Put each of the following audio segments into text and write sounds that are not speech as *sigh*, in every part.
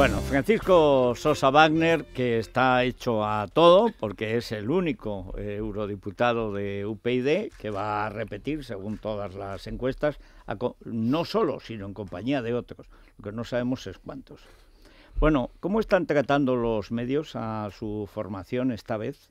Bueno, Francisco Sosa Wagner, que está hecho a todo, porque es el único eh, eurodiputado de UPyD que va a repetir, según todas las encuestas, no solo, sino en compañía de otros. Lo que no sabemos es cuántos. Bueno, ¿cómo están tratando los medios a su formación esta vez?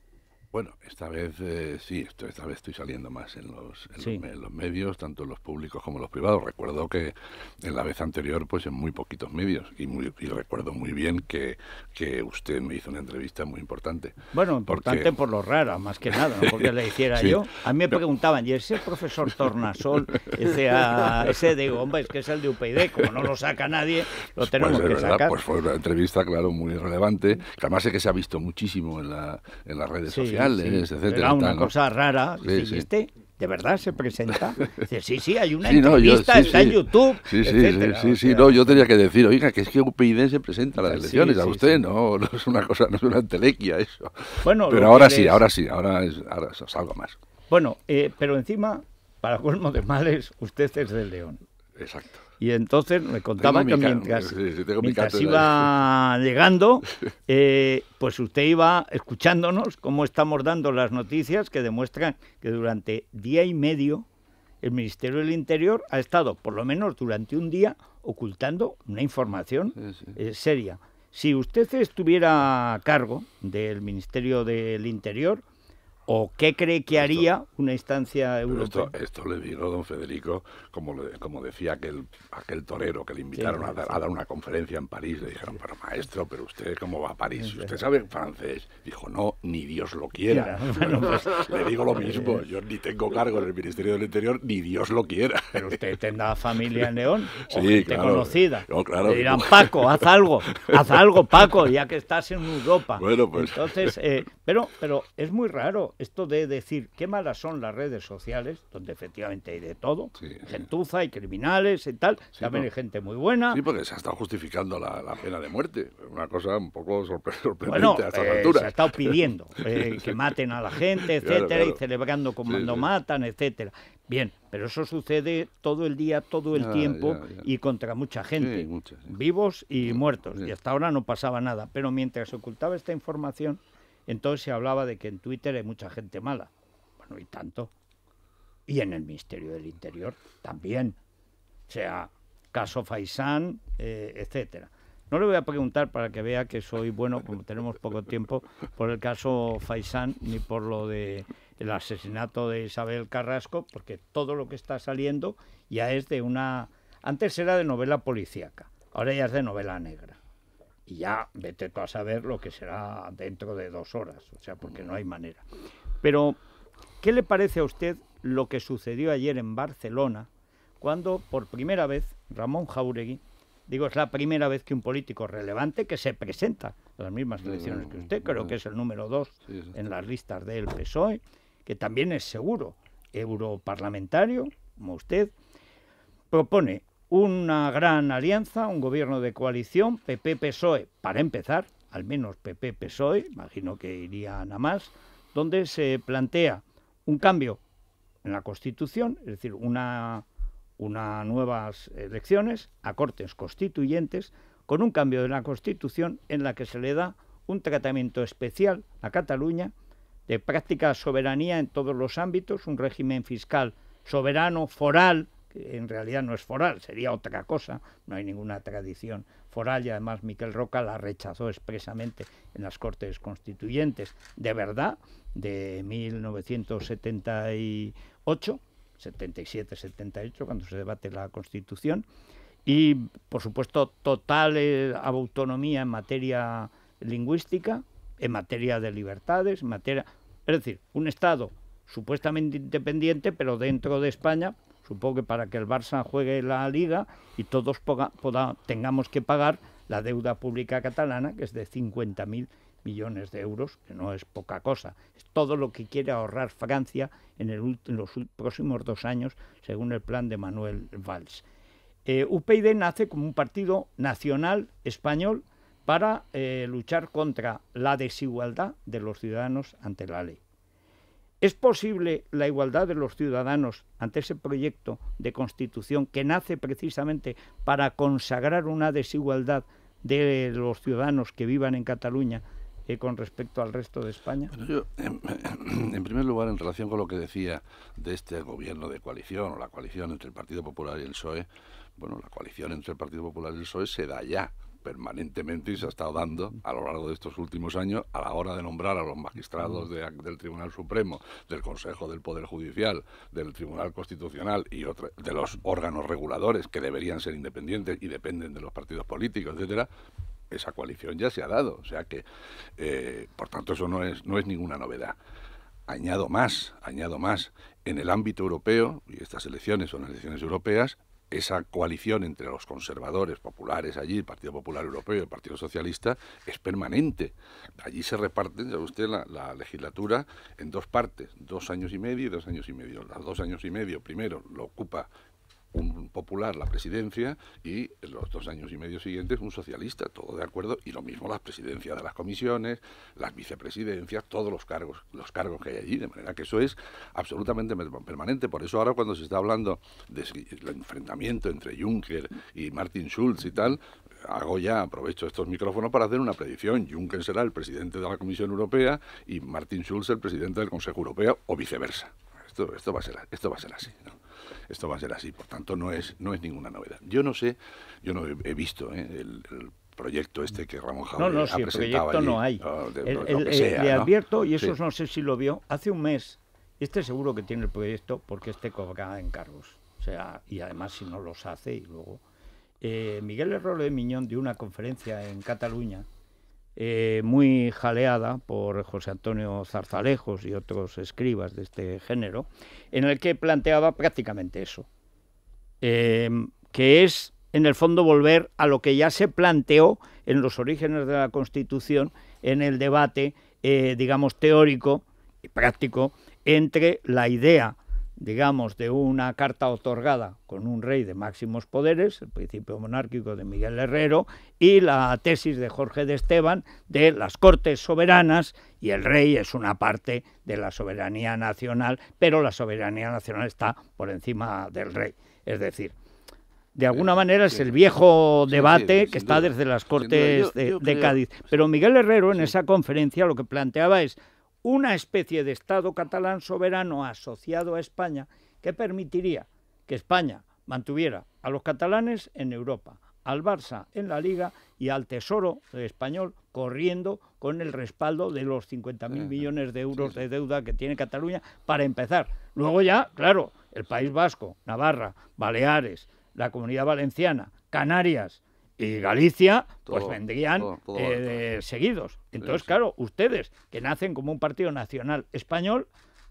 Bueno, esta vez eh, sí, esta vez estoy saliendo más en, los, medios, tanto en los medios, tanto los públicos como los privados. Recuerdo que en la vez anterior, pues en muy poquitos medios, y, recuerdo muy bien que, que usted me hizo una entrevista muy importante. Bueno, importante por lo rara, más que nada, porque le hiciera *laughs* yo. A mí me preguntaban, ¿y ese profesor Tornasol, ese, a, ah, ese de hombre, es que es el de UPyD, como no lo saca nadie, lo pues tenemos que sacar. Pues fue una entrevista, claro, muy relevante, que además es que se ha visto muchísimo en, la, en las redes sociales una cosa rara. Sí, este ¿De verdad se presenta? *laughs* sí, sí, hay una entrevista, está en YouTube, Sí, sí, sí, no, yo tenía que decir, oiga, que es que UPyD se presenta a las elecciones, a usted, no, es una cosa, no es una entelequia eso. Bueno, pero ahora sí, ahora sí, ahora es, algo más. Bueno, eh, pero encima, para colmo de males, usted es del León. Exacto. Y entonces me contaba que mientras, iba *laughs* llegando, eh, pues usted iba escuchándonos cómo estamos dando las noticias que demuestran que durante día y medio el Ministerio del Interior ha estado, por lo menos durante un día, ocultando una información eh, seria. Si usted estuviera a cargo del Ministerio del Interior, o qué cree que haría una instancia europea. Esto, le digo, don Federico, como, como decía aquel, aquel torero que le invitaron a, dar, una conferencia en París, le dijeron, pero maestro, pero usted cómo va a París, Si usted sabe francés. Dijo, no, ni Dios lo quiera. Pues, *laughs* le digo lo eh, mismo, yo ni tengo cargo en el Ministerio del Interior, ni Dios lo quiera. Pero usted tendrá *laughs* familia en León, o gente conocida. claro. Le dirán, Paco, haz algo, *laughs* haz algo, Paco, ya que estás en Europa. Bueno, pues. Entonces, eh, pero, pero es muy raro esto de decir qué malas son las redes sociales, donde efectivamente hay de todo, gentuza, y hay criminales y tal, también hay gente muy buena. Sí, porque se ha estado justificando la, pena de muerte, una cosa un poco *laughs* sorprendente a eh, Se ha estado pidiendo *laughs* eh, que maten a la gente, etcétera, y celebrando cuando matan, etcétera. Bien, pero eso sucede todo el día, todo el tiempo y contra mucha gente, vivos y muertos. Y hasta ahora no pasaba nada, pero mientras se ocultaba esta información, entonces se hablaba de que en Twitter hay mucha gente mala. Bueno, y tanto. Y en el Ministerio del Interior también. O sea, caso Faisán, eh, etcétera. No le voy a preguntar para que vea que soy bueno, como tenemos poco tiempo, por el caso Faisán ni por lo del asesinato de Isabel Carrasco, porque todo lo que está saliendo ya es de una antes era de novela policíaca, ahora ya es de novela negra y ya vete tú a saber lo que será dentro de dos horas, o sea, porque no hay manera. Pero, ¿qué le parece a usted lo que sucedió ayer en Barcelona cuando por primera vez Ramón Jauregui, digo, es la primera vez que un político relevante que se presenta en las mismas elecciones que usted, creo que es el número dos en las listas del PSOE, que también es seguro europarlamentario, como usted, propone una gran alianza, un gobierno de coalición, PP-PSOE, para empezar, al menos PP-PSOE, imagino que iría nada más, donde se plantea un cambio en la Constitución, es decir, unas nuevas elecciones a cortes constituyentes, con un cambio de la Constitución en la que se le da un tratamiento especial a Cataluña de práctica soberanía en todos los ámbitos, un régimen fiscal soberano, foral, en realidad no es foral, sería otra cosa, no hay ninguna tradición foral y además Miquel Roca la rechazó expresamente en las Cortes Constituyentes, de verdad, de 1978, 77-78, cuando se debate la Constitución, y por supuesto total eh, autonomía en materia lingüística, en materia de libertades, en materia... Es decir, un Estado supuestamente independiente, pero dentro de España Supongo que para que el Barça juegue la liga y todos tengamos que pagar la deuda pública catalana, que es de 50.000 millones de euros, que no es poca cosa. Es todo lo que quiere ahorrar Francia en, los próximos dos años, según el plan de Manuel Valls. Eh, UPyD nace como un partido nacional español para eh, luchar contra la desigualdad de los ciudadanos ante la ley. ¿Es posible la igualdad de los ciudadanos ante ese proyecto de constitución que nace precisamente para consagrar una desigualdad de los ciudadanos que vivan en Cataluña eh, con respecto al resto de España? Em, em, en, primer lugar, en relación con lo que decía de este gobierno de coalición o la coalición entre el Partido Popular y el PSOE, bueno, la coalición entre el Partido Popular y el PSOE se da ya permanentemente y se ha estado dando a lo largo de estos últimos años a la hora de nombrar a los magistrados del Tribunal Supremo, del Consejo del Poder Judicial, del Tribunal Constitucional y de los órganos reguladores que deberían ser independientes y dependen de los partidos políticos, etcétera, esa coalición ya se ha dado. O sea que, eh, por tanto, eso no es, no es ninguna novedad. Añado más, añado más. En el ámbito europeo, y estas elecciones son elecciones europeas, esa coalición entre los conservadores populares allí, el Partido Popular Europeo y el Partido Socialista, es permanente. Allí se reparten, ya usted, la, la, legislatura en dos partes, dos años y medio y dos años y medio. Los dos años y medio, primero, lo ocupa un popular la presidencia y en los dos años y medio siguientes un socialista, todo de acuerdo, y lo mismo las presidencias de las comisiones, las vicepresidencias, todos los cargos, los cargos que hay allí, de manera que eso es absolutamente permanente. Por eso ahora cuando se está hablando del enfrentamiento entre Juncker y Martin Schulz y tal, hago ya, aprovecho estos micrófonos para hacer una predicción. Juncker será el presidente de la Comisión Europea y Martin Schulz el presidente del Consejo Europeo o viceversa. Esto, esto, va, a ser, esto va a ser así esto va a ser así. Por tanto, no es, no es ninguna novedad. Yo no sé, yo no he, visto ¿eh? el, proyecto este que Ramón Javier no, no, ha presentado no hay. Eh, le advierto, y eso no sé si lo vio, hace un mes, este seguro que tiene el proyecto porque este cobra encargos. O sea, y además si no los hace y luego... Eh, Miguel Herrero de Miñón dio una conferencia en Cataluña eh, muy jaleada por José Antonio Zarzalejos y otros escribas de este género, en el que planteaba prácticamente eso, em, que es en el fondo volver a lo que ya se planteó en los orígenes de la Constitución, en el debate, eh, digamos, teórico y práctico entre la idea digamos, de una carta otorgada con un rey de máximos poderes, el principio monárquico de Miguel Herrero, y la tesis de Jorge de Esteban de las cortes soberanas, y el rey es una parte de la soberanía nacional, pero la soberanía nacional está por encima del rey. Es decir, de alguna manera es el viejo debate que está desde las cortes de, Cádiz. Pero Miguel Herrero en esa conferencia lo que planteaba es, una especie de Estado catalán soberano asociado a España que permitiría que España mantuviera a los catalanes en Europa, al Barça en la Liga y al Tesoro español corriendo con el respaldo de los 50.000 millones de euros de deuda que tiene Cataluña para empezar. Luego ya, claro, el País Vasco, Navarra, Baleares, la Comunidad Valenciana, Canarias, y Galicia, pues vendrían eh, seguidos. Entonces, claro, ustedes que nacen como un partido nacional español,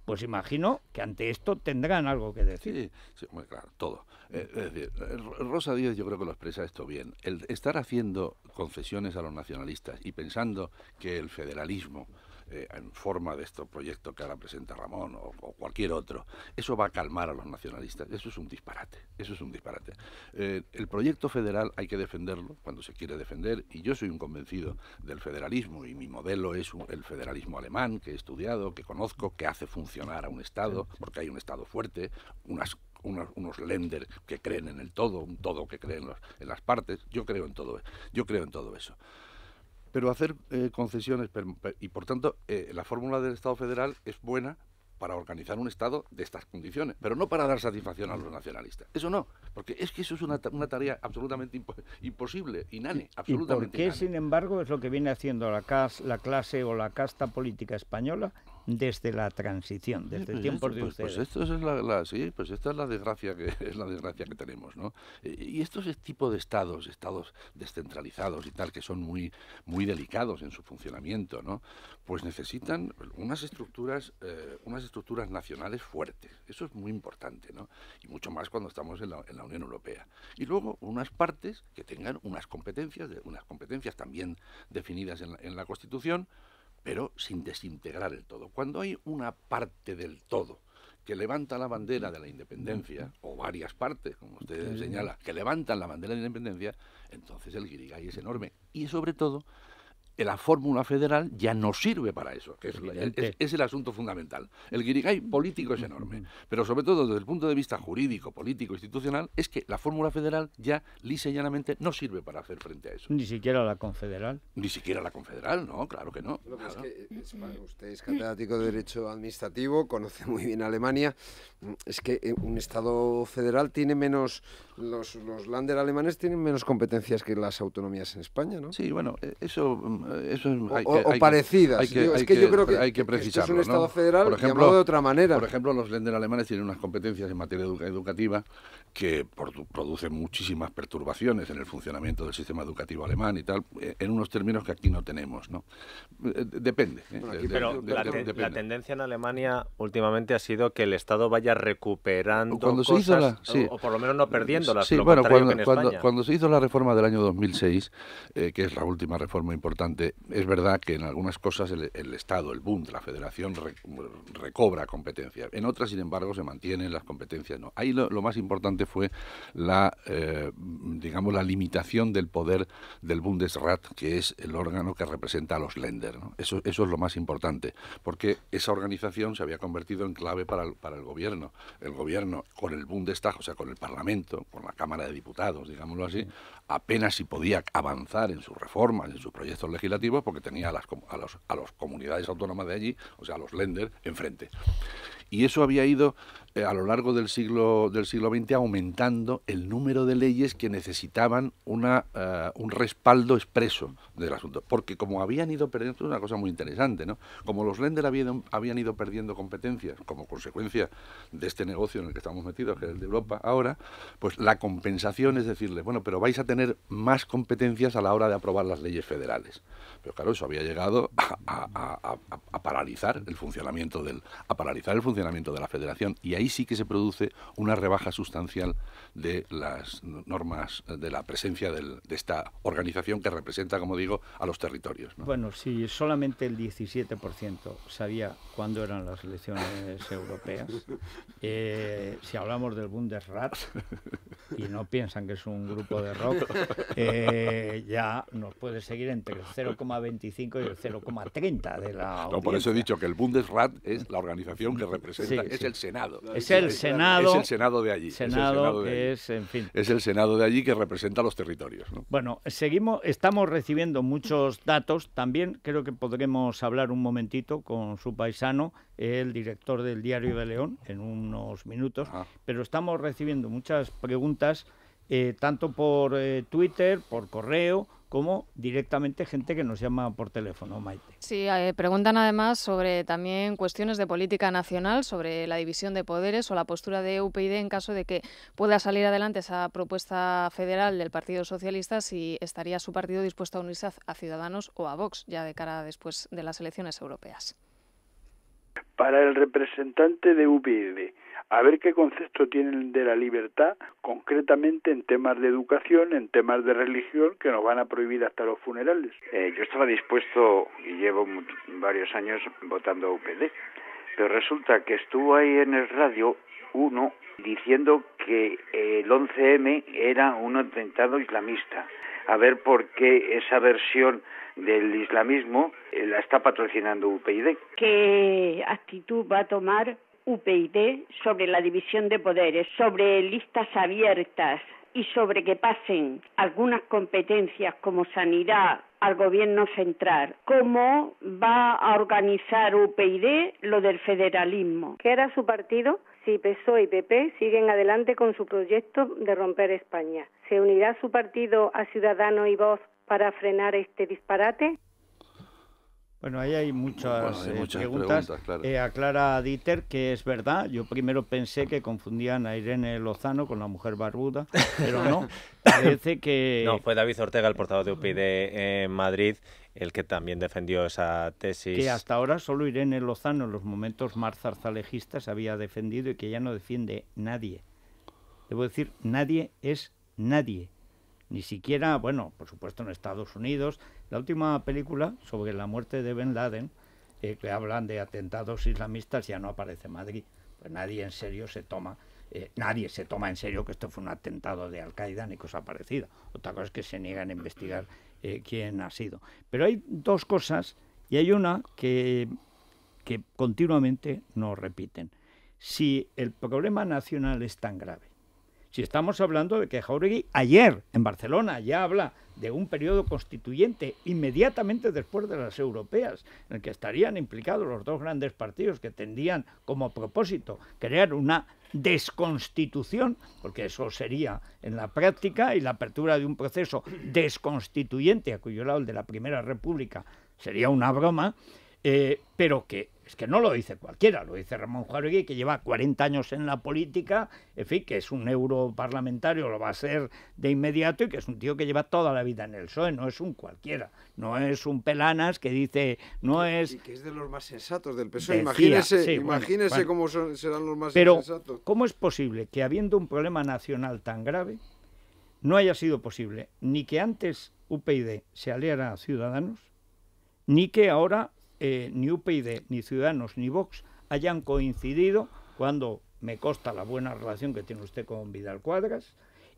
pues imagino que ante esto tendrán algo que decir. sí muy claro, todo. Eh, es decir, eh, Rosa Díaz yo creo que lo expresa esto bien. El estar haciendo concesiones a los nacionalistas y pensando que el federalismo, eh, en forma de estos proyectos que ahora presenta Ramón o, cualquier otro, eso va a calmar a los nacionalistas. Eso es un disparate, eso es un disparate. el proyecto federal hay que defenderlo cuando se quiere defender y yo soy un convencido del federalismo y mi modelo es el federalismo alemán que he estudiado, que conozco, que hace funcionar a un Estado, porque hay un Estado fuerte, unas unos, lenders que creen en el todo, un todo que creen en, las partes. Yo creo en todo, yo creo en todo eso. Pero hacer eh, concesiones, y por tanto, eh, la fórmula del Estado federal es buena para organizar un Estado de estas condiciones, pero no para dar satisfacción a los nacionalistas. Eso no, porque es que eso es una, tarea absolutamente imposible, inane, absolutamente ¿Y ¿Por qué, sin embargo, es lo que viene haciendo la, la clase o la casta política española desde la transición, desde el pues tiempo de Pues, pues esto es la, sí, pues esta es la desgracia que *laughs* es la desgracia que tenemos, ¿no? E, y estos tipos de estados, estados descentralizados y tal, que son muy, muy delicados en su funcionamiento, ¿no? Pues necesitan unas estructuras, eh, unas estructuras nacionales fuertes. Eso es muy importante, ¿no? Y mucho más cuando estamos en la, Unión Europea. Y luego unas partes que tengan unas competencias, unas competencias también definidas en la Constitución pero sin desintegrar el todo. Cuando hay una parte del todo que levanta la bandera de la independencia, o varias partes, como usted señala, que levantan la bandera de la independencia, entonces el guirigay es enorme. Y sobre todo la fórmula federal ya no sirve para eso, que es, el asunto fundamental. El guirigay político es enorme, pero sobre todo desde el punto de vista jurídico, político, institucional, es que la fórmula federal ya lisa y llanamente no sirve para hacer frente a eso. Ni siquiera la confederal. Ni siquiera la confederal, no, claro que no. Eh, usted es catedrático de Derecho Administrativo, conoce muy bien Alemania. Es que eh, un Estado federal tiene menos los, los Lander alemanes tienen menos competencias que las autonomías en España, ¿no? Sí, bueno, eso, es... Hay o, parecidas. que, es que, yo creo que, es un Estado federal por ejemplo, de otra manera. Por ejemplo, los Länder alemanes tienen unas competencias en materia educativa que producen muchísimas perturbaciones en el funcionamiento del sistema educativo alemán y tal, eh, en unos términos que aquí no tenemos, ¿no? Depende. pero la, tendencia en Alemania últimamente ha sido que el Estado vaya recuperando cosas, o por lo menos no perdiendo sí, bueno, cuando, se hizo la reforma del año 2006, eh, que es la última reforma importante, es verdad que en algunas cosas el, Estado, el Bund, la Federación recobra competencias. En otras, sin embargo, se mantienen las competencias. No. Ahí lo, más importante fue la, eh, digamos, la limitación del poder del Bundesrat, que es el órgano que representa a los lenders. Eso, eso es lo más importante, porque esa organización se había convertido en clave para para el gobierno. El gobierno con el Bundestag, o sea, con el Parlamento, una Cámara de Diputados, digámoslo así, apenas si podía avanzar en sus reformas, en sus proyectos legislativos, porque tenía a las, a los, a las comunidades autónomas de allí, o sea, a los lenders, enfrente. Y eso había ido eh, a lo largo del siglo, del siglo XX aumentando el número de leyes que necesitaban una, eh, un respaldo expreso del asunto. Porque como habían ido perdiendo, esto es una cosa muy interesante, ¿no? Como los lenders habían, habían ido perdiendo competencias como consecuencia de este negocio en el que estamos metidos, que es el de Europa ahora, pues la compensación es decirles, bueno, pero vais a tener más competencias a la hora de aprobar las leyes federales. Pero claro, eso había llegado a, a paralizar el funcionamiento del, a paralizar el funcionamiento de la federación. Y ahí sí que se produce una rebaja sustancial de las normas eh, de la presencia de esta organización que representa, como digo, a los territorios. Bueno, si solamente el 17% sabía cuándo eran las elecciones europeas. *laughs* Eh, si hablamos del Bundesrat, y no piensan que es un grupo de rock, eh, ya nos puede seguir entre el 0,25 y el 0,30 de la. No, por eso he dicho que el Bundesrat es la organización que representa, es el Senado. Es el Senado. de allí. es el Senado que representa los territorios. Bueno, seguimos, estamos recibiendo muchos datos. También creo que podremos hablar un momentito con su paisano, el director del Diario de León, en unos minutos. Pero estamos recibiendo muchas preguntas, eh, tanto por eh, Twitter, por correo como directamente gente que nos llama por teléfono, Maite. Sí, eh, preguntan además sobre también cuestiones de política nacional, sobre la división de poderes o la postura de UPyD en caso de que pueda salir adelante esa propuesta federal del Partido Socialista, si estaría su partido dispuesto a unirse a, Ciudadanos o a Vox ya de cara después de las elecciones europeas para el representante de UPD, a ver qué concepto tienen de la libertad, concretamente en temas de educación, en temas de religión, que nos van a prohibir hasta los funerales. Eh, yo estaba dispuesto, y llevo varios años votando a UPD, pero resulta que estuvo ahí en el radio uno diciendo que el 11M era un atentado islamista. A ver por qué esa versión del islamismo eh, la está patrocinando UPyD. ¿Qué actitud va a tomar UPyD sobre la división de poderes, sobre listas abiertas y sobre que pasen algunas competencias como sanidad al gobierno central? ¿Cómo va a organizar UPyD lo del federalismo? ¿Qué hará su partido? si PSOE y PP siguen adelante con su proyecto de romper España. ¿Se unirá su partido a Ciudadanos y Voz para frenar este disparate? Bueno, ahí hay muchas, eh, preguntas. Eh, aclara Dieter que es verdad. Yo primero pensé que confundían a Irene Lozano con la mujer barbuda, pero no. *laughs* Parece que. No, fue David Ortega, el portavoz de UPyD en eh, Madrid, el que también defendió esa tesis. Que hasta ahora solo Irene Lozano, en los momentos más zarzalejistas, había defendido y que ya no defiende nadie. Debo decir, nadie es nadie. Ni siquiera, bueno, por supuesto en Estados Unidos, la última película sobre la muerte de Ben Laden, eh, que hablan de atentados islamistas, ya no aparece en Madrid. Pues nadie en serio se toma, eh, nadie se toma en serio que esto fue un atentado de Al-Qaeda ni cosa parecida. Otra cosa es que se niegan a investigar eh, quién ha sido. Pero hay dos cosas y hay una que, que continuamente nos repiten. Si el problema nacional es tan grave, si estamos hablando de que Jauregui ayer en Barcelona ya habla de un periodo constituyente inmediatamente después de las europeas, en el que estarían implicados los dos grandes partidos que tendrían como propósito crear una desconstitución, porque eso sería en la práctica y la apertura de un proceso desconstituyente, a cuyo lado el de la Primera República sería una broma, eh, pero que es que no lo dice cualquiera, lo dice Ramón Juárez que lleva 40 años en la política, en fin, que es un europarlamentario, lo va a ser de inmediato y que es un tío que lleva toda la vida en el PSOE, no es un cualquiera, no es un pelanas que dice, no es... Y que es de los más sensatos del PSOE, imagínese, cómo serán los más sensatos. Pero, ¿cómo es posible que habiendo un problema nacional tan grave, no haya sido posible ni que antes UPyD se aliara a Ciudadanos, ni que ahora eh, ni UPyD, ni Ciudadanos, ni Vox hayan coincidido cuando me consta la buena relación que tiene usted con Vidal Cuadras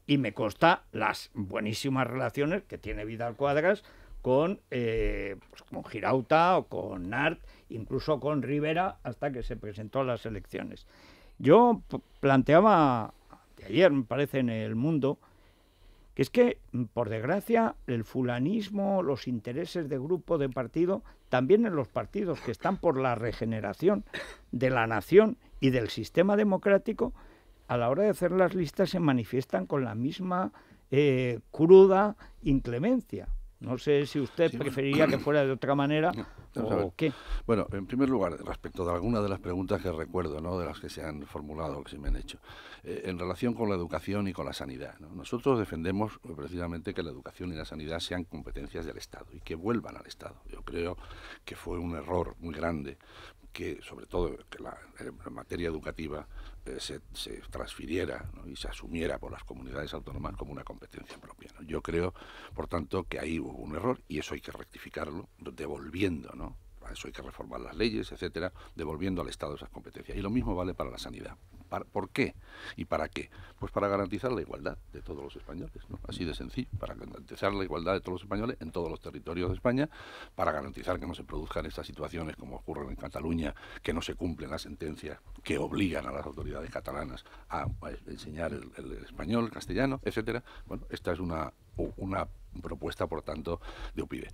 y me consta las buenísimas relaciones que tiene Vidal Cuadras con, eh, pues, con Girauta o con Nart, incluso con Rivera, hasta que se presentó a las elecciones. Yo planteaba, de ayer me parece en el mundo, que es que, mm, por desgracia, el fulanismo, los intereses de grupo, de partido, también en los partidos que están por la regeneración de la nación y del sistema democrático, a la hora de hacer las listas se manifiestan con la misma eh, cruda inclemencia. No sé si usted preferiría que fuera de otra manera o qué. Bueno, en primer lugar, respecto de algunas de las preguntas que recuerdo, ¿no? de las que se han formulado o que se me han hecho, eh, en relación con la educación y con la sanidad. Nosotros defendemos eh, precisamente que la educación y la sanidad sean competencias del Estado y que vuelvan al Estado. Yo creo que fue un error muy grande que, sobre todo, que la, eh, materia educativa eh, se, se, transfiriera y se asumiera por las comunidades autónomas como una competencia propia. Yo creo, por tanto, que ahí hubo un error y eso hay que rectificarlo devolviendo, ¿no? eso hay que reformar las leyes, etcétera, devolviendo al Estado esas competencias. Y lo mismo vale para la sanidad. ¿Por qué? ¿Y para qué? Pues para garantizar la igualdad de todos los españoles, así de sencillo, para garantizar la igualdad de todos los españoles en todos los territorios de España, para garantizar que no se produzcan estas situaciones como ocurren en Cataluña, que no se cumplen las sentencias que obligan a las autoridades catalanas a, enseñar el, español, el castellano, etcétera. Bueno, esta es una, una propuesta, por tanto, de UPIDE.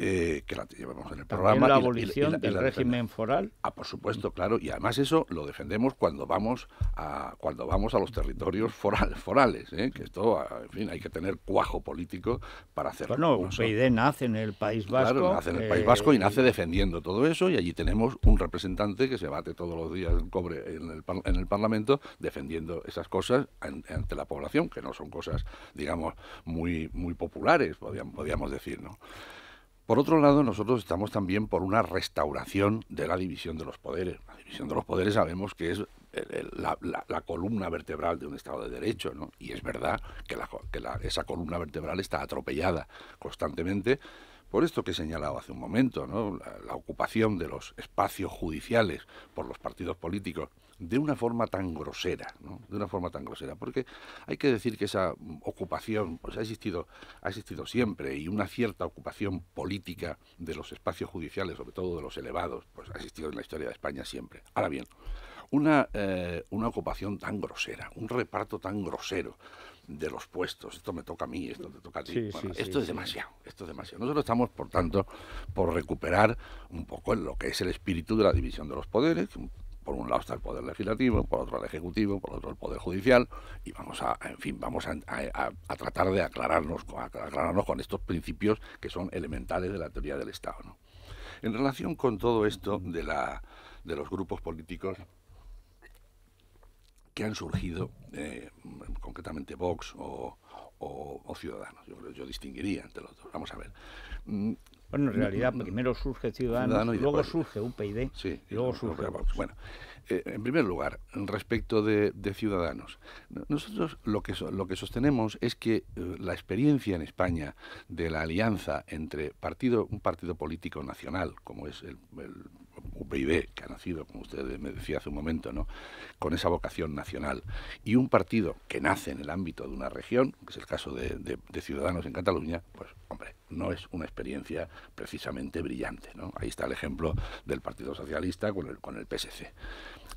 Eh, que la llevamos en el programa. La abolición del régimen foral. Ah, por supuesto, claro. Y además eso lo defendemos cuando vamos a cuando vamos a los territorios forales, ¿eh? que esto, ah, en fin, hay que tener cuajo político para hacerlo. Bueno, PID nace en el País Vasco. Claro, nace en el País eh, Vasco y nace defendiendo todo eso y allí tenemos un representante que se bate todos los días en cobre en el, en el Parlamento defendiendo esas cosas ante la población, que no son cosas, digamos, muy, muy populares, podríamos, podríamos decir, ¿no? Por otro lado, nosotros estamos también por una restauración de la división de los poderes. La división de los poderes sabemos que es eh, eh, la, columna vertebral de un Estado de Derecho, Y es verdad que, que esa columna vertebral está atropellada constantemente por esto que he señalado hace un momento, ¿no? la ocupación de los espacios judiciales por los partidos políticos de una forma tan grosera, ¿no? de una forma tan grosera, porque hay que decir que esa ocupación pues, ha, existido, ha existido siempre y una cierta ocupación política de los espacios judiciales, sobre todo de los elevados, pues ha existido en la historia de España siempre. Ahora bien, una, eh, una ocupación tan grosera, un reparto tan grosero de los puestos, esto me toca a mí, esto te toca a ti, esto es demasiado, esto es demasiado. Nosotros estamos, por tanto, por recuperar un poco en lo que es el espíritu de la división de los poderes, por un lado está el Poder Legislativo, por otro el Ejecutivo, por otro el Poder Judicial, y vamos a, en fin, vamos a, tratar de aclararnos, con estos principios que son elementales de la teoría del Estado. En relación con todo esto de, la, de los grupos políticos que han surgido, eh, concretamente Vox o, o, Ciudadanos. Yo, distinguiría entre los dos. Vamos a ver. Mm, bueno, en realidad primero surge Ciudadanos, y luego surge UPyD, sí, y luego surge... Bueno, eh, en primer lugar, respecto de, Ciudadanos, nosotros lo que, lo que sostenemos es que eh, la experiencia en España de la alianza entre partido, un partido político nacional, como es el un PIB que ha nacido, como usted me decía hace un momento, ¿no? con esa vocación nacional, y un partido que nace en el ámbito de una región, que es el caso de, Ciudadanos en Cataluña, pues hombre, no es una experiencia precisamente brillante. ¿no? Ahí está el ejemplo del Partido Socialista con el, con el PSC.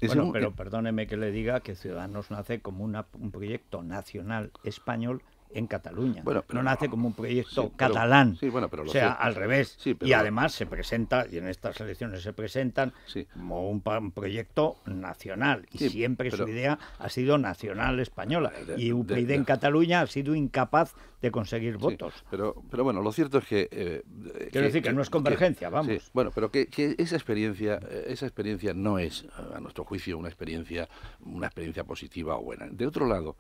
bueno, pero e- perdóneme que le diga que Ciudadanos nace como un proyecto nacional español en Cataluña. no nace ah, como un proyecto catalán. o sea, al revés. y además se presenta, y en estas elecciones se presentan, como un, proyecto nacional. Y siempre su idea ha sido nacional española. Eh, y UPyD en Cataluña ha sido incapaz de conseguir votos. Pero, pero bueno, lo cierto es que... Eh, eh, Quiero decir que, no es convergencia, vamos. bueno, pero que, esa experiencia esa experiencia no es, a nuestro juicio, una experiencia, una experiencia positiva o buena. De otro lado,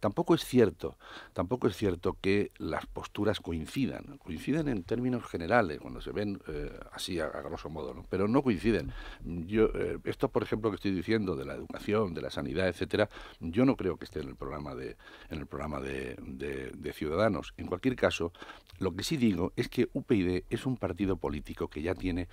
tampoco es cierto, tampoco es cierto que las posturas coincidan. Coinciden en términos generales, cuando se ven eh, así a, grosso modo, pero no coinciden. Yo, eh, esto, por ejemplo, que estoy diciendo de la educación, de la sanidad, etcétera, yo no creo que esté en el programa de, en el programa de, de Ciudadanos. En cualquier caso, lo que sí digo es que UPyD es un partido político que ya tiene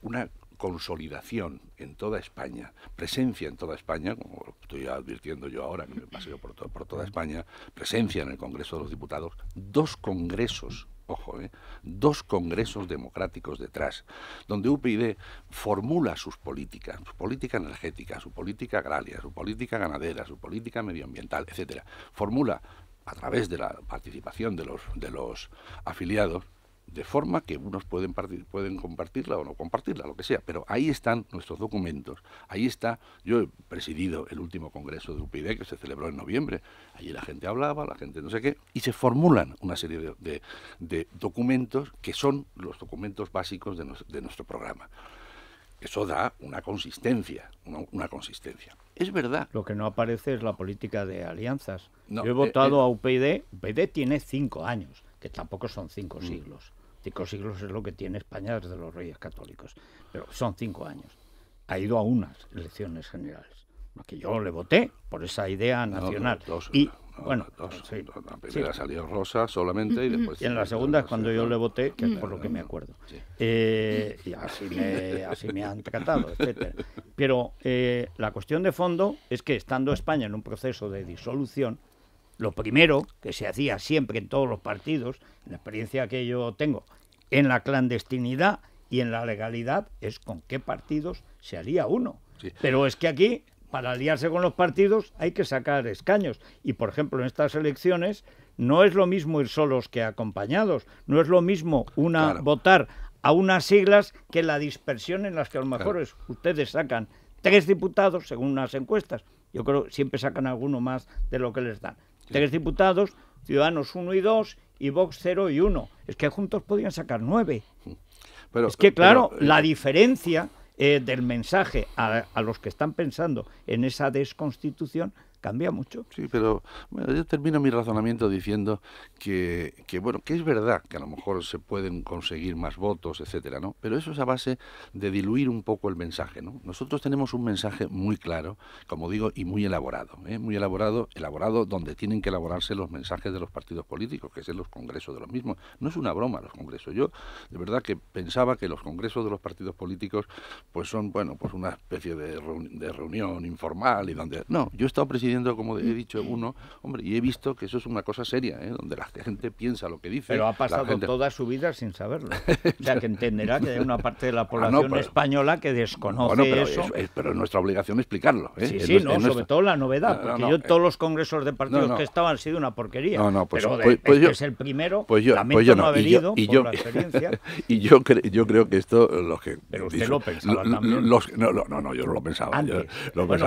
una consolidación en toda España, presencia en toda España, como estoy advirtiendo yo ahora que me paseo por, por toda España, presencia en el Congreso de los Diputados, dos congresos ojo, eh, dos congresos democráticos detrás, donde UPyD formula sus políticas, su política energética, su política agraria, su política ganadera, su política medioambiental, etcétera. Formula a través de la participación de los, de los afiliados de forma que unos pueden, pueden compartirla o no compartirla, lo que sea, pero ahí están nuestros documentos, ahí está, yo he presidido el último congreso de UPyD que se celebró en noviembre, allí la gente hablaba, la gente no sé qué, y se formulan una serie de, documentos que son los documentos básicos de, nuestro programa. Eso da una consistencia, una, consistencia. Es verdad. Lo que no aparece es la política de alianzas. Yo he votado eh, eh, a UPyD. UPyD tiene cinco años, que tampoco son cinco mm. siglos siglos es lo que tiene España desde los reyes católicos, pero son cinco años. Ha ido a unas elecciones generales, que yo le voté por esa idea nacional. y bueno, la primera salió Rosa solamente y después. Y en la segunda es cuando yo le voté, que es mm. por lo que me acuerdo. Eh, y así me, han tratado, etcétera. Pero eh, la cuestión de fondo es que estando España en un proceso de disolución, lo primero que se hacía siempre en todos los partidos, la experiencia que yo tengo en la clandestinidad y en la legalidad, es con qué partidos se alía uno. Pero es que aquí, para aliarse con los partidos, hay que sacar escaños. Y, por ejemplo, en estas elecciones no es lo mismo ir solos que acompañados. No es lo mismo una votar a unas siglas que la dispersión en las que a lo mejor ustedes sacan tres diputados según unas encuestas. Yo creo que siempre sacan alguno más de lo que les dan tres diputados, Ciudadanos 1 y 2 y Vox 0 y 1. Es que juntos podían sacar nueve. Pero, es que, claro, eh, la diferencia eh, del mensaje a, a los que están pensando en esa desconstitución cambia mucho. Sí, pero yo termino mi razonamiento diciendo que, que, bueno, que es verdad que a lo mejor se pueden conseguir más votos, etcétera, ¿no? Pero eso es a base de diluir un poco el mensaje, ¿no? Nosotros tenemos un mensaje muy claro, como digo, y muy elaborado, ¿eh? muy elaborado, elaborado donde tienen que elaborarse los mensajes de los partidos políticos, que es en los congresos de los mismos. No es una broma los congresos. Yo de verdad que pensaba que los congresos de los partidos políticos pues son, bueno, pues una especie de, reunión informal y donde... No, yo he estado presidiendo como he dicho, mm. uno, hombre, y he visto que eso es una cosa seria, ¿eh? donde la gente piensa lo que dice. Pero ha pasado toda su vida sin saberlo. *laughs* O sea, que entenderá que hay una parte de la ah, población española que desconoce pero eso. pero es nuestra obligación explicarlo. ¿eh? Sí, es, sobre todo la novedad, porque eh, todos los congresos de partidos que estaban han sido una porquería. Pues, pero pues, este pues es el primero, pues yo, no, y yo, yo, creo que esto, los que... Pero usted lo pensaba no, no, yo no lo pensaba. pensaba.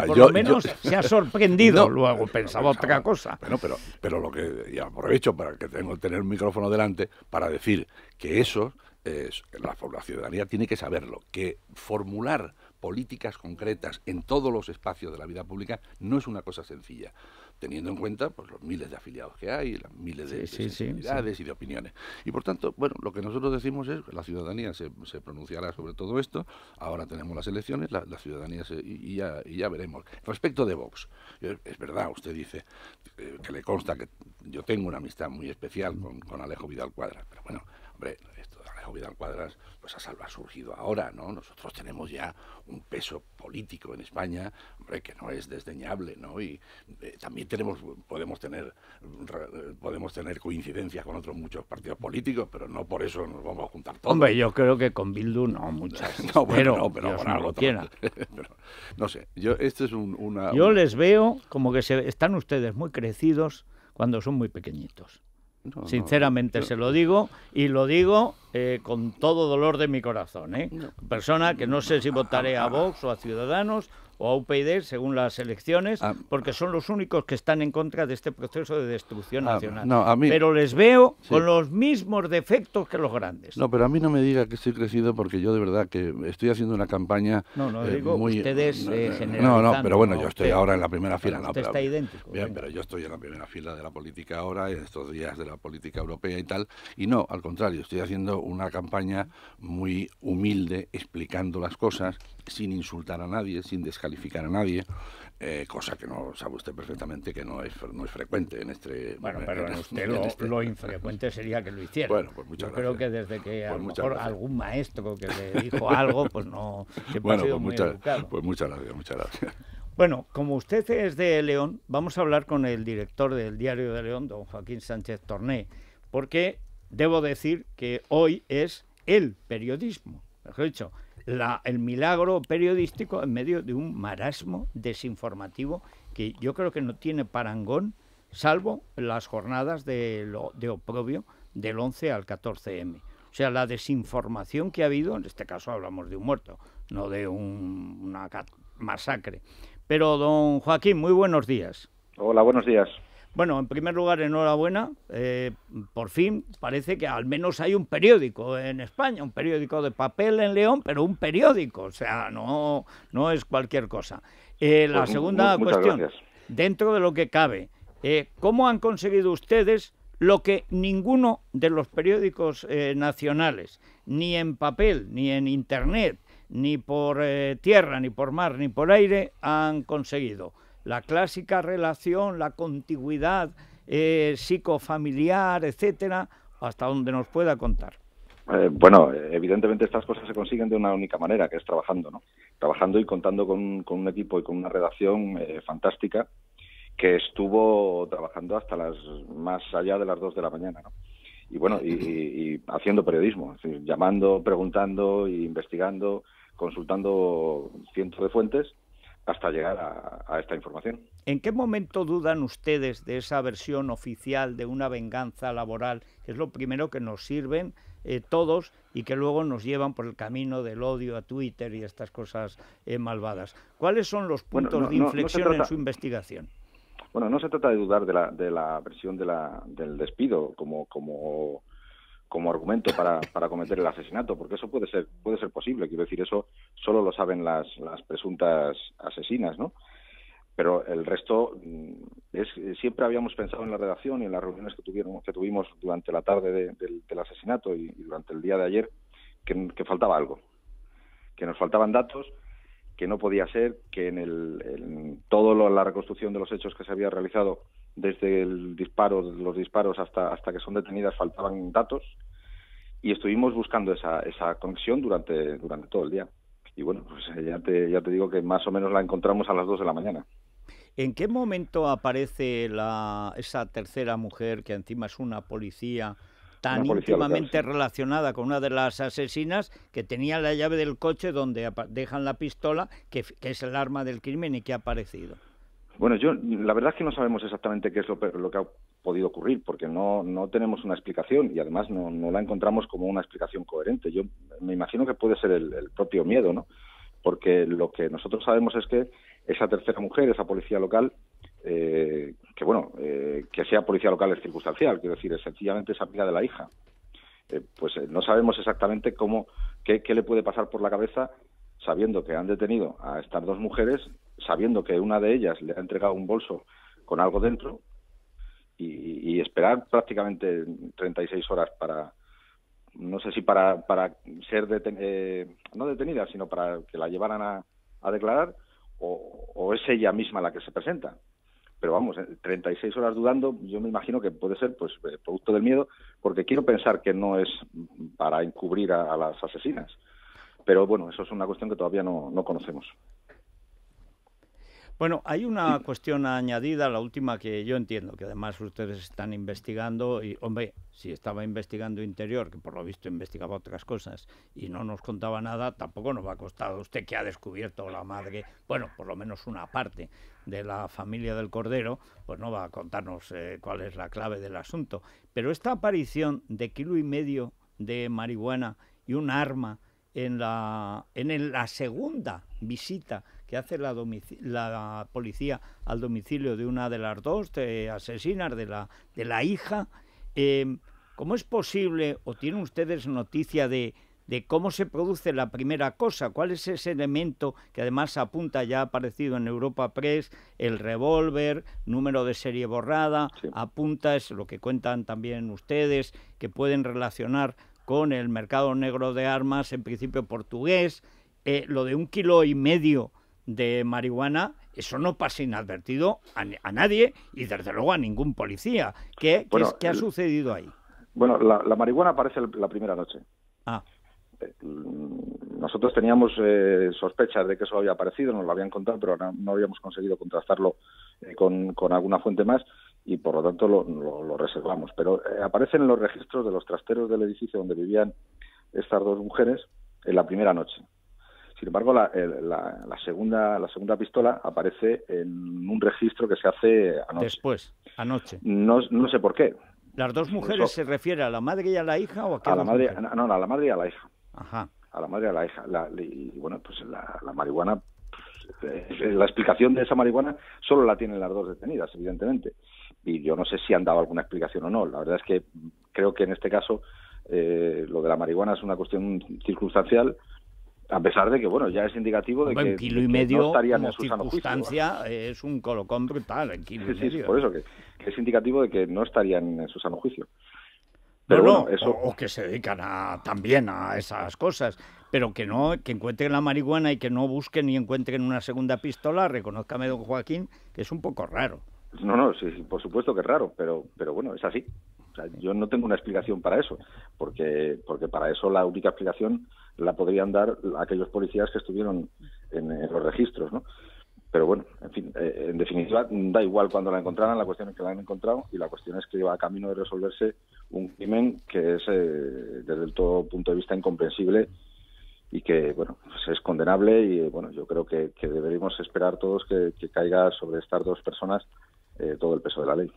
por lo menos se ha sorprendido no, luego pensaba, otra cosa. pero, pero lo que, y aprovecho para que tengo tener un micrófono delante, para decir que eso, es, la, la ciudadanía tiene que saberlo, que formular políticas concretas en todos los espacios de la vida pública no es una cosa sencilla teniendo en cuenta pues, los miles de afiliados que hay, las miles de, sí, y de opiniones. Y por tanto, bueno, lo que nosotros decimos es que la ciudadanía se, se pronunciará sobre todo esto, ahora tenemos las elecciones, la, ciudadanía se, y, ya, veremos. Respecto de Vox, es, verdad, usted dice eh, que le consta que yo tengo una amistad muy especial con, con Alejo Vidal Cuadra, pero bueno, hombre, Ovidan Cuadras, pues a salva surgido ahora, ¿no? Nosotros tenemos ya un peso político en España, hombre, que no es desdeñable, ¿no? Y eh, también tenemos, podemos tener, podemos tener coincidencias con otros muchos partidos políticos, pero no por eso nos vamos a juntar todos. Hombre, yo creo que con Bildu no muchas. *laughs* no, bueno, pero, no, algo *laughs* no sé, yo, esto es una... Yo les veo como que se, están ustedes muy crecidos cuando son muy pequeñitos. Sinceramente se lo digo y lo digo eh, con todo dolor de mi corazón. ¿eh? Persona que no sé si votaré a Vox o a Ciudadanos o a UPyD según las elecciones, ah. porque son los únicos que están en contra de este proceso de destrucción ah, nacional. pero les veo con los mismos defectos que los grandes. No, pero a mí no me diga que estoy crecido porque yo de verdad que estoy haciendo una campaña no, no, eh, digo, Ustedes, eh, eh, no, no, pero bueno, yo estoy ahora en la primera fila. Usted está idéntico. Bien, pero yo estoy en la primera fila de la política ahora, en estos días de la política europea y tal, y no, al contrario, estoy haciendo una campaña muy humilde, explicando las cosas, sin insultar a nadie, sin descargar calificar a nadie, eh, cosa que no sabe usted perfectamente que no es, no es frecuente en este... Bueno, pero este en *laughs* usted este lo, infrecuente sería que lo hiciera. Bueno, pues muchas Yo creo que desde que pues algún maestro que le dijo *laughs* algo, pues no... Bueno, pues muchas, pues muchas gracias, muchas gracias. Bueno, como usted es de León, vamos a hablar con el director del Diario de León, don Joaquín Sánchez Torné, porque debo decir que hoy es el periodismo. Mejor dicho, la, el milagro periodístico en medio de un marasmo desinformativo que yo creo que no tiene parangón, salvo las jornadas de, lo, de oprobio del 11 al 14M. O sea, la desinformación que ha habido, en este caso hablamos de un muerto, no de una masacre. Pero, don Joaquín, muy buenos días. Hola, buenos días. Bueno, en primer lugar, enhorabuena. Eh, por fin parece que al menos hay un periódico en España, un periódico de papel en León, pero un periódico, o sea, no, es cualquier cosa. Eh, pues la segunda cuestión, dentro de lo que cabe, eh, ¿cómo han conseguido ustedes lo que ninguno de los periódicos nacionales, ni en papel, ni en Internet, ni por tierra, ni por mar, ni por aire, han conseguido? la clásica relación, la contigüidad eh, psicofamiliar, etcétera, hasta donde nos pueda contar. Eh, bueno, evidentemente estas cosas se consiguen de una única manera, que es trabajando, ¿no? Trabajando y contando con, un equipo y con una redacción eh, fantástica que estuvo trabajando hasta las más allá de las dos de la mañana, ¿no? Y bueno, y, haciendo periodismo, llamando, preguntando, e investigando, consultando cientos de fuentes hasta llegar a, esta información. ¿En qué momento dudan ustedes de esa versión oficial de una venganza laboral, que es lo primero que nos sirven eh, todos y que luego nos llevan por el camino del odio a Twitter y estas cosas eh, malvadas? ¿Cuáles son los puntos de inflexión en su investigación? Bueno, no se trata de dudar de la, de la versión de la, del despido como, como como argumento para, cometer el asesinato, porque eso puede ser, puede ser posible, quiero decir, eso solo lo saben las, las presuntas asesinas, ¿no? Pero el resto, mm, es, siempre habíamos pensado en la redacción y en las reuniones que, tuvieron, que tuvimos durante la tarde del asesinato y, durante el día de ayer que, faltaba algo, que nos faltaban datos, que no podía ser que en, el, todo la reconstrucción de los hechos que se había realizado desde el disparo, los disparos hasta, que son detenidas faltaban datos y estuvimos buscando esa, conexión durante, durante todo el día. Y bueno, pues eh, ya te, ya te digo que más o menos la encontramos a las 2 de la mañana. ¿En qué momento aparece esa tercera mujer, que encima es una policía tan íntimamente relacionada con una de las asesinas, que tenía la llave del coche donde dejan la pistola, que es el arma del crimen y que ha aparecido? Bueno, yo la verdad es que no sabemos exactamente qué es lo, lo que ha podido ocurrir, porque no, no tenemos una explicación y además no, la encontramos como una explicación coherente. Yo me imagino que puede ser el, propio miedo, ¿no? Porque lo que nosotros sabemos es que esa tercera mujer, esa policía local, eh, que bueno, eh, que sea policía local es circunstancial, quiero decir, es sencillamente esa amiga de la hija. Eh, pues no sabemos exactamente cómo, qué, qué le puede pasar por la cabeza sabiendo que han detenido a estas dos mujeres, sabiendo que una de ellas le ha entregado un bolso con algo dentro y, esperar prácticamente 36 horas para, no sé si para, para ser eh, no detenida, sino para que la llevaran a, declarar, o, es ella misma la que se presenta. Pero vamos, 36 eh, horas dudando, yo me imagino que puede ser pues eh, producto del miedo, porque quiero pensar que no es para encubrir a las asesinas, pero bueno, eso es una cuestión que todavía no, conocemos. Bueno, hay una cuestión añadida, la última que yo entiendo, que además ustedes están investigando, y hombre, si estaba investigando interior, que por lo visto investigaba otras cosas y no nos contaba nada, tampoco nos va a costar a usted que ha descubierto la madre, bueno, por lo menos una parte de la familia del Cordero, pues no va a contarnos eh, cuál es la clave del asunto. Pero esta aparición de kilo y medio de marihuana y un arma en la, en la segunda visita que hace la, la, policía al domicilio de una de las dos eh, asesinas, de la, hija. Em, ¿Cómo es posible o tienen ustedes noticia de, cómo se produce la primera cosa, cuál es ese elemento que además apunta, ya ha aparecido en Europa Press, el revólver, número de serie borrada, apunta, es lo que cuentan también ustedes, que pueden relacionar con el mercado negro de armas, en principio portugués, eh, lo de un kilo y medio de marihuana, eso no pasa inadvertido a, nadie y desde luego a ningún policía. ¿Qué, ha sucedido ahí? Bueno, la, marihuana aparece la primera noche. Ah eh, mm, nosotros teníamos eh, sospechas de que eso había aparecido, nos lo habían contado, pero no, habíamos conseguido contrastarlo eh, con, alguna fuente más y por lo tanto lo, reservamos. Pero eh, aparecen en los registros de los trasteros del edificio donde vivían estas dos mujeres en la primera noche. Sin embargo, la, segunda, la segunda pistola aparece en un registro que se hace anoche. Después, anoche. No, no sé por qué. ¿Las dos mujeres se refiere a la madre y a la hija o a qué? A la madre, no, a la madre y a la hija. A la madre y a la hija. La, y bueno, pues la, la marihuana, pues, eh, la explicación de esa marihuana solo la tienen las dos detenidas, evidentemente y yo no sé si han dado alguna explicación o no. La verdad es que creo que en este caso eh, lo de la marihuana es una cuestión circunstancial, a pesar de que, bueno, ya es indicativo de que, kilo y medio, no estarían en su circunstancia sano juicio. Es un colocón brutal, en sí, por eso, que, es indicativo de que no estarían en su sano juicio. Pero no, eso... o, que se dedican también a esas cosas, pero que no, que encuentren la marihuana y que no busquen ni encuentren una segunda pistola, reconozcame don Joaquín, que es un poco raro. No, no, sí, por supuesto que es raro, pero, pero bueno, es así. yo no tengo una explicación para eso, porque, porque para eso la única explicación la podrían dar aquellos policías que estuvieron en, los registros, ¿no? Pero bueno, en fin, eh, en definitiva, da igual cuando la encontraran, la cuestión es que la han encontrado y la cuestión es que lleva camino de resolverse un crimen que es, eh, desde el todo punto de vista, incomprensible y que, bueno, pues es condenable y, bueno, yo creo que, que deberíamos esperar todos que, que caiga sobre estas dos personas eh, todo el peso de la ley.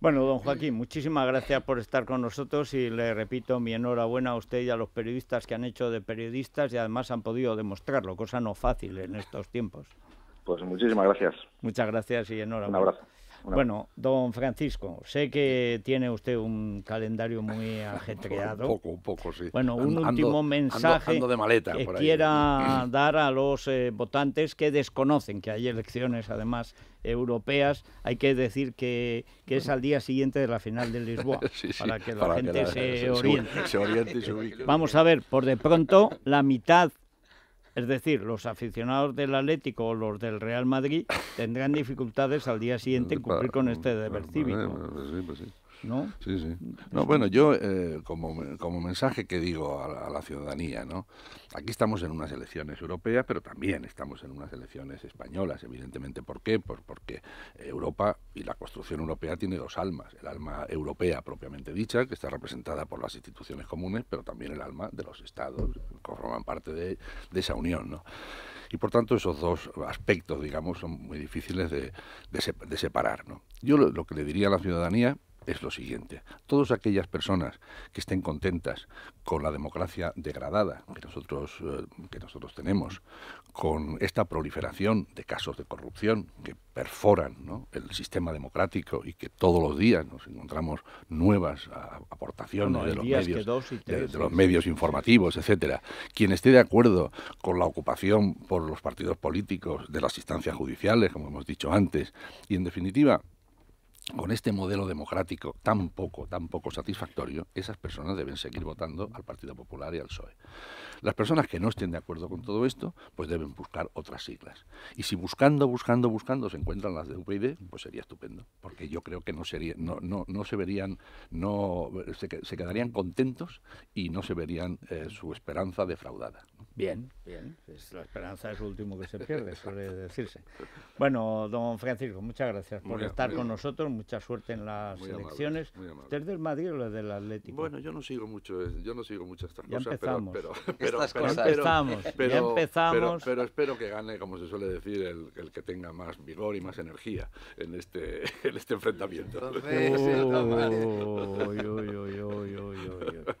Bueno, don Joaquín, muchísimas gracias por estar con nosotros y le repito mi enhorabuena a usted y a los periodistas que han hecho de periodistas y además han podido demostrarlo, cosa no fácil en estos tiempos. Pues muchísimas gracias. Muchas gracias y enhorabuena. Un abrazo. Bueno, don Francisco, sé que tiene usted un calendario muy *laughs* ajetreado. un poco, un poco, sí. Bueno, un último mensaje que quiera *laughs* dar a los eh, votantes que desconocen que hay elecciones, además, europeas. Hay que decir que, que es al día siguiente de la final de Lisboa, *laughs* para que la gente se, oriente. Vamos a ver, por de pronto, la mitad es decir, los aficionados del Atlético o los del Real Madrid tendrán dificultades al día siguiente en cumplir con este deber cívico. Pues ¿no? Sí, No, este bueno, yo eh, como, como, mensaje que digo a la, ciudadanía, ¿no? Aquí estamos en unas elecciones europeas, pero también estamos en unas elecciones españolas, evidentemente. ¿Por qué? Pues porque Europa y la construcción europea tiene dos almas. El alma europea propiamente dicha, que está representada por las instituciones comunes, pero también el alma de los estados, que forman parte de, esa unión, ¿no? Y por tanto esos dos aspectos, digamos, son muy difíciles de, de, separar, ¿no? Yo lo que le diría a la ciudadanía es lo siguiente. Todas aquellas personas que estén contentas con la democracia degradada que nosotros, eh, que nosotros tenemos, con esta proliferación de casos de corrupción que perforan el sistema democrático y que todos los días nos encontramos nuevas aportaciones de, los medios, de los medios informativos, etcétera. Quien esté de acuerdo con la ocupación por los partidos políticos de las instancias judiciales, como hemos dicho antes, y en definitiva con este modelo democrático tan poco, tan poco satisfactorio, esas personas deben seguir votando al Partido Popular y al PSOE. Las personas que no estén de acuerdo con todo esto, pues deben buscar otras siglas. Y si buscando, buscando, buscando se encuentran las de UPyD, pues sería estupendo, porque yo creo que no sería, no, se verían, no se, quedarían contentos y no se verían eh, su esperanza defraudada. Bien, bien. la esperanza es lo último que se pierde, *laughs* suele decirse. Bueno, don Francisco, muchas gracias por estar con nosotros. Mucha suerte en las elecciones. ¿Usted es del Madrid o del Atlético? Bueno, yo no sigo mucho, eh, yo no sigo mucho estas cosas. Empezamos. Pero, empezamos. Pero, empezamos. Pero, espero que gane, como se suele decir, el, que tenga más vigor y más energía en este, este enfrentamiento. uy, uy, uy,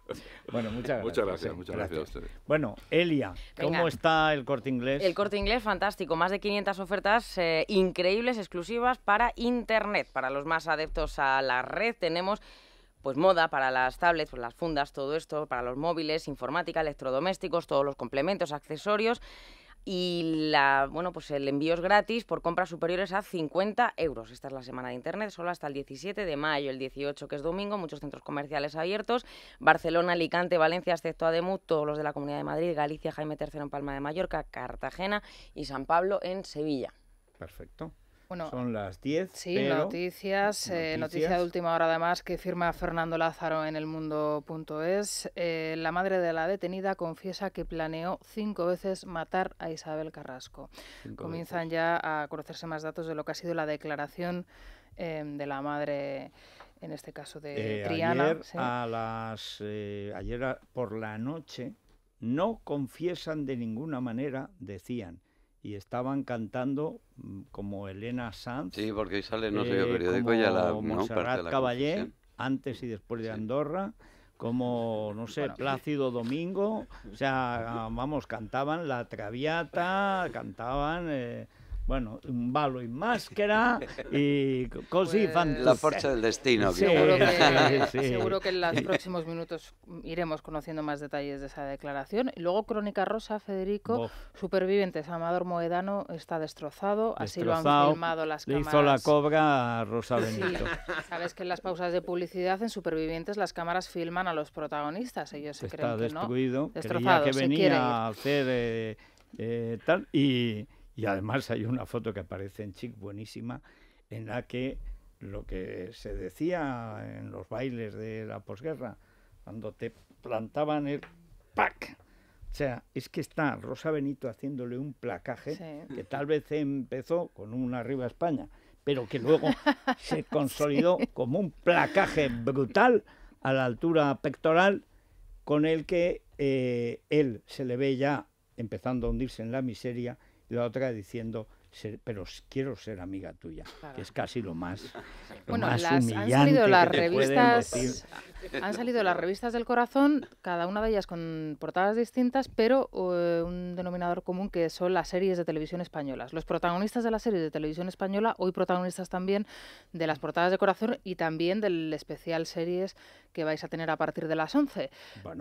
bueno, muchas gracias. Muchas gracias, a ustedes. Bueno, Elia, ¿cómo está el corte inglés? El corte inglés, fantástico. Más de 500 ofertas eh, increíbles, exclusivas para Internet. Para los más adeptos a la red tenemos pues moda para las tablets, pues, las fundas, todo esto, para los móviles, informática, electrodomésticos, todos los complementos, accesorios y la, bueno, pues el envío es gratis por compras superiores a 50 euros. Esta es la semana de Internet, solo hasta el 17 de mayo, el 18 que es domingo, muchos centros comerciales abiertos, Barcelona, Alicante, Valencia, excepto Ademut, todos los de la Comunidad de Madrid, Galicia, Jaime III en Palma de Mallorca, Cartagena y San Pablo en Sevilla. Perfecto. Son las 10. Sí, pero... noticias. Eh, noticia de última hora, además, que firma Fernando Lázaro en elmundo.es. Eh, la madre de la detenida confiesa que planeó cinco veces matar a Isabel Carrasco. Comienzan ya a conocerse más datos de lo que ha sido la declaración em, de la madre en este caso de eh, Triana. a las, eh, ayer por la noche no confiesan de ninguna manera, decían, y estaban cantando mm, como Elena Sanz. Sí, porque ahí sale, no sé, yo eh, periódico ya la. Montserrat Caballé, antes y después de Andorra como, no sé, Plácido Domingo, o sea, vamos, cantaban La Traviata, cantaban eh, bueno, un balo y máscara y cosí pues... La fuerza del destino. seguro, que, en los próximos minutos iremos conociendo más detalles de esa declaración. Y Luego, Crónica Rosa, Federico, supervivientes. Amador Moedano está destrozado, así lo han filmado las le hizo la cobra a Rosa Benito. Sabes que en las pausas de publicidad en Supervivientes las cámaras filman a los protagonistas. Ellos se creen que Destrozado, que venía a hacer eh, eh, tal y... Y además hay una foto que aparece en Chic buenísima en la que lo que se decía en los bailes de la posguerra, cuando te plantaban el pack. O sea, es que está Rosa Benito haciéndole un placaje que tal vez empezó con una arriba España, pero que luego se *laughs* consolidó como un placaje brutal a la altura pectoral con el que eh, él se le ve ya empezando a hundirse en la miseria la otra diciendo pero quiero ser amiga tuya, que es casi lo más, *laughs* bueno, han salido las revistas, Han salido las revistas del corazón, cada una de ellas con portadas distintas, pero eh, un denominador común que son las series de televisión españolas. Los protagonistas de las series de televisión española, hoy protagonistas también de las portadas de corazón y también del especial series que vais a tener a partir de las 11.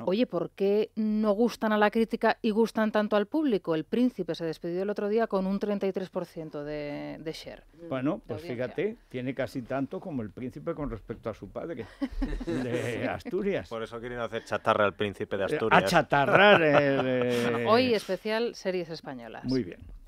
Oye, ¿por qué no gustan a la crítica y gustan tanto al público? El príncipe se despidió el otro día con un 33% ciento de, de, share. Mm. Bueno, pues fíjate, tiene casi tanto como el príncipe con respecto a su padre de *laughs* Asturias. Por eso quieren hacer chatarra al príncipe de eh, Asturias. A chatarrar. Eh, Hoy especial series españolas. Muy bien.